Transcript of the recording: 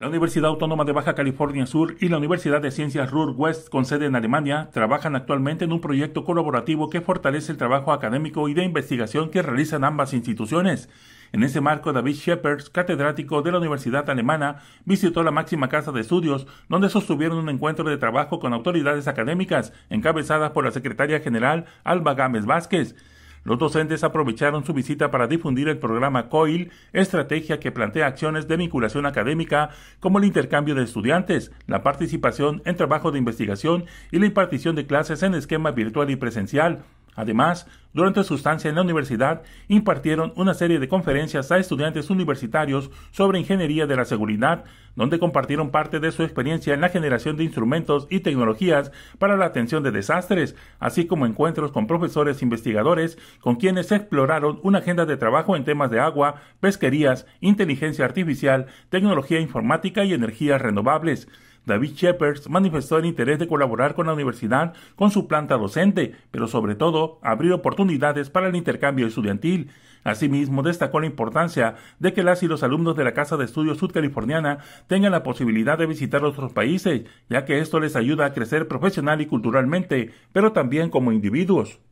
La Universidad Autónoma de Baja California Sur y la Universidad de Ciencias Ruhr West, con sede en Alemania, trabajan actualmente en un proyecto colaborativo que fortalece el trabajo académico y de investigación que realizan ambas instituciones. En ese marco, David Shepard, catedrático de la Universidad Alemana, visitó la máxima casa de estudios, donde sostuvieron un encuentro de trabajo con autoridades académicas, encabezadas por la secretaria general Alba Gámez Vázquez. Los docentes aprovecharon su visita para difundir el programa COIL, estrategia que plantea acciones de vinculación académica como el intercambio de estudiantes, la participación en trabajo de investigación y la impartición de clases en esquema virtual y presencial. Además, durante su estancia en la universidad, impartieron una serie de conferencias a estudiantes universitarios sobre ingeniería de la seguridad, donde compartieron parte de su experiencia en la generación de instrumentos y tecnologías para la atención de desastres, así como encuentros con profesores e investigadores con quienes exploraron una agenda de trabajo en temas de agua, pesquerías, inteligencia artificial, tecnología informática y energías renovables. David Shepherds manifestó el interés de colaborar con la universidad con su planta docente, pero sobre todo abrió oportunidades unidades para el intercambio estudiantil. Asimismo, destacó la importancia de que las y los alumnos de la Casa de Estudios Sudcaliforniana tengan la posibilidad de visitar otros países, ya que esto les ayuda a crecer profesional y culturalmente, pero también como individuos.